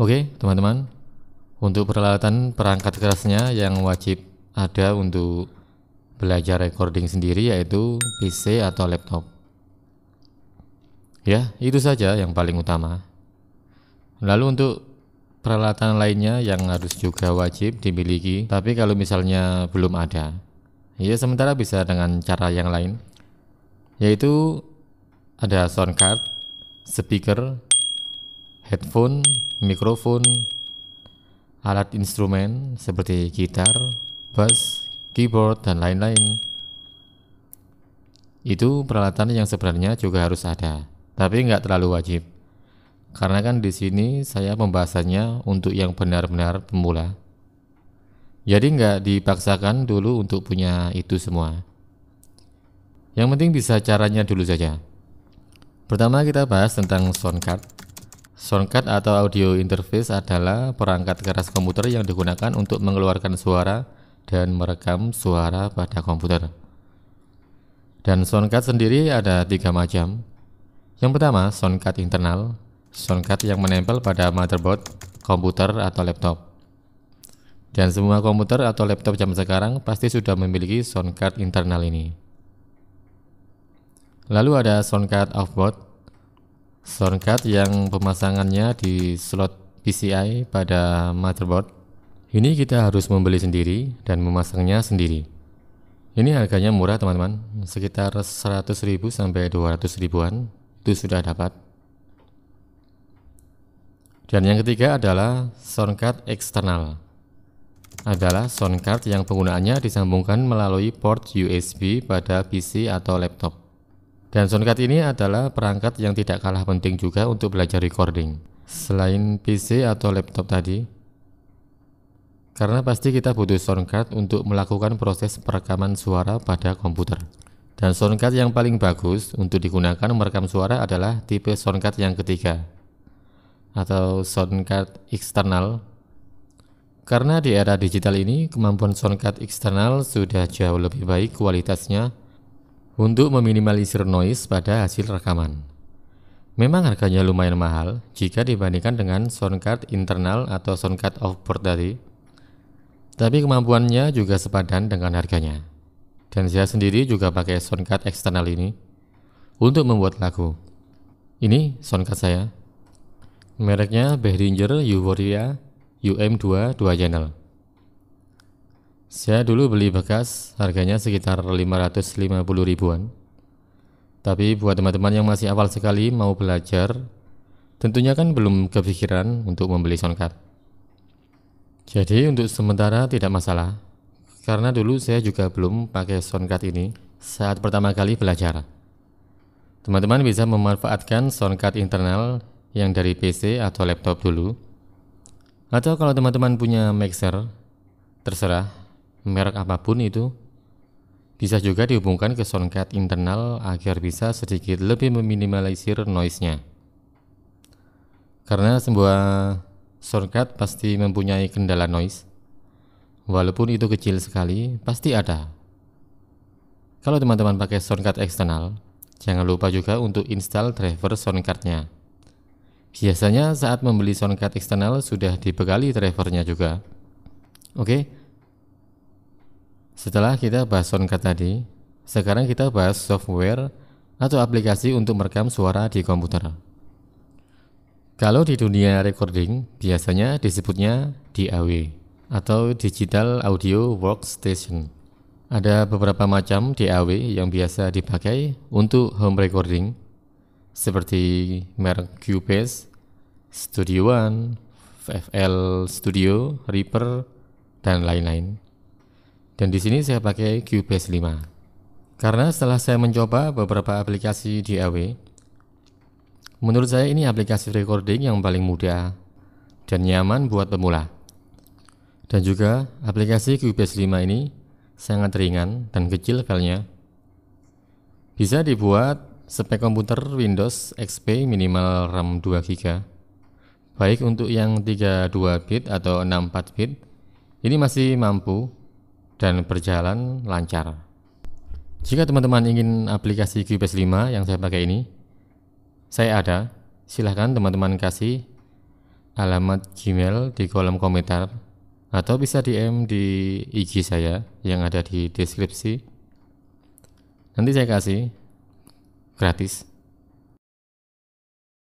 Oke, teman-teman. Untuk peralatan perangkat kerasnya yang wajib ada untuk belajar recording sendiri yaitu PC atau laptop. Ya, itu saja yang paling utama. Lalu untuk peralatan lainnya yang harus juga wajib dimiliki, tapi kalau misalnya belum ada, ya sementara bisa dengan cara yang lain, yaitu ada sound card, speaker, headphone, mikrofon, alat instrumen seperti gitar, bass, keyboard, dan lain-lain. Itu peralatan yang sebenarnya juga harus ada, tapi nggak terlalu wajib. Karena kan di sini saya membahasannya untuk yang benar-benar pemula. Jadi nggak dipaksakan dulu untuk punya itu semua. Yang penting bisa caranya dulu saja. Pertama kita bahas tentang sound card. Soundcard atau audio interface adalah perangkat keras komputer yang digunakan untuk mengeluarkan suara dan merekam suara pada komputer. Dan soundcard sendiri ada tiga macam. Yang pertama, soundcard internal, soundcard yang menempel pada motherboard, komputer, atau laptop. Dan semua komputer atau laptop zaman sekarang pasti sudah memiliki soundcard internal ini. Lalu ada soundcard offboard, sound card yang pemasangannya di slot PCI pada motherboard. Ini kita harus membeli sendiri dan memasangnya sendiri. Ini harganya murah teman-teman, sekitar 100.000 sampai 200 ribuan itu sudah dapat. Dan yang ketiga adalah sound card eksternal. Adalah sound card yang penggunaannya disambungkan melalui port USB pada PC atau laptop. Dan soundcard ini adalah perangkat yang tidak kalah penting juga untuk belajar recording. Selain PC atau laptop tadi, karena pasti kita butuh soundcard untuk melakukan proses perekaman suara pada komputer. Dan soundcard yang paling bagus untuk digunakan merekam suara adalah tipe soundcard yang ketiga, atau soundcard eksternal. Karena di era digital ini, kemampuan soundcard eksternal sudah jauh lebih baik kualitasnya untuk meminimalisir noise pada hasil rekaman. Memang harganya lumayan mahal jika dibandingkan dengan soundcard internal atau soundcard offboard tadi, tapi kemampuannya juga sepadan dengan harganya. Dan saya sendiri juga pakai soundcard eksternal ini untuk membuat lagu. Ini soundcard saya. Mereknya Behringer Euphoria um 22 2 channel. Saya dulu beli bekas harganya sekitar 550 ribuan. Tapi buat teman-teman yang masih awal sekali mau belajar, tentunya kan belum kepikiran untuk membeli soundcard. Jadi untuk sementara tidak masalah, karena dulu saya juga belum pakai soundcard ini saat pertama kali belajar. Teman-teman bisa memanfaatkan soundcard internal yang dari PC atau laptop dulu. Atau kalau teman-teman punya mixer, terserah merek apapun itu bisa juga dihubungkan ke soundcard internal agar bisa sedikit lebih meminimalisir noise-nya. Karena sebuah soundcard pasti mempunyai kendala noise. Walaupun itu kecil sekali, pasti ada. Kalau teman-teman pakai soundcard eksternal, jangan lupa juga untuk install driver soundcardnya. Biasanya saat membeli soundcard eksternal sudah dibekali drivernya juga. Oke, okay? Setelah kita bahas soundcard tadi, sekarang kita bahas software atau aplikasi untuk merekam suara di komputer. Kalau di dunia recording, biasanya disebutnya DAW atau Digital Audio Workstation. Ada beberapa macam DAW yang biasa dipakai untuk home recording, seperti merek Cubase, Studio One, FL Studio, Reaper, dan lain-lain. Dan di sini saya pakai Cubase 5. Karena setelah saya mencoba beberapa aplikasi DAW, menurut saya ini aplikasi recording yang paling mudah dan nyaman buat pemula. Dan juga aplikasi Cubase 5 ini sangat ringan dan kecil filenya. Bisa dibuat spek komputer Windows XP minimal RAM 2 GB. Baik untuk yang 32 bit atau 64 bit, ini masih mampu dan berjalan lancar. Jika teman-teman ingin aplikasi qps 5 yang saya pakai ini, saya ada. Silahkan teman-teman kasih alamat Gmail di kolom komentar atau bisa DM di IG saya yang ada di deskripsi. Nanti saya kasih gratis.